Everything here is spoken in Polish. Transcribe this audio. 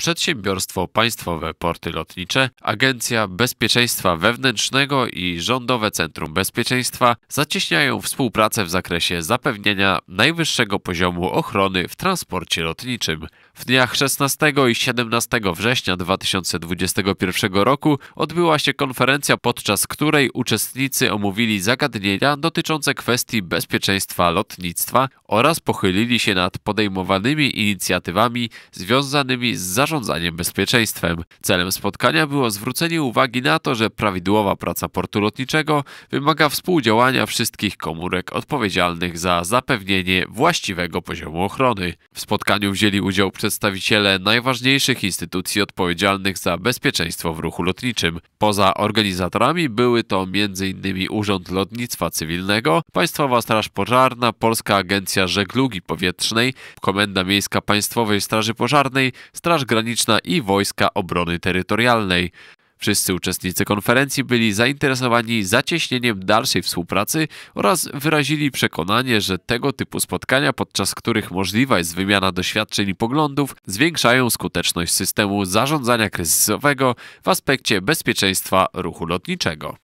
Przedsiębiorstwo Państwowe Porty Lotnicze, Agencja Bezpieczeństwa Wewnętrznego i Rządowe Centrum Bezpieczeństwa zacieśniają współpracę w zakresie zapewnienia najwyższego poziomu ochrony w transporcie lotniczym. W dniach 16 i 17 września 2021 roku odbyła się konferencja, podczas której uczestnicy omówili zagadnienia dotyczące kwestii bezpieczeństwa lotnictwa oraz pochylili się nad podejmowanymi inicjatywami związanymi z zarządzaniem zarządzaniem bezpieczeństwem. Celem spotkania było zwrócenie uwagi na to, że prawidłowa praca portu lotniczego wymaga współdziałania wszystkich komórek odpowiedzialnych za zapewnienie właściwego poziomu ochrony. W spotkaniu wzięli udział przedstawiciele najważniejszych instytucji odpowiedzialnych za bezpieczeństwo w ruchu lotniczym. Poza organizatorami były to m.in. Urząd Lotnictwa Cywilnego, Państwowa Straż Pożarna, Polska Agencja Żeglugi Powietrznej, Komenda Miejska Państwowej Straży Pożarnej, Straż Graniczna, Graniczna i Wojska Obrony Terytorialnej. Wszyscy uczestnicy konferencji byli zainteresowani zacieśnieniem dalszej współpracy oraz wyrazili przekonanie, że tego typu spotkania, podczas których możliwa jest wymiana doświadczeń i poglądów, zwiększają skuteczność systemu zarządzania kryzysowego w aspekcie bezpieczeństwa ruchu lotniczego.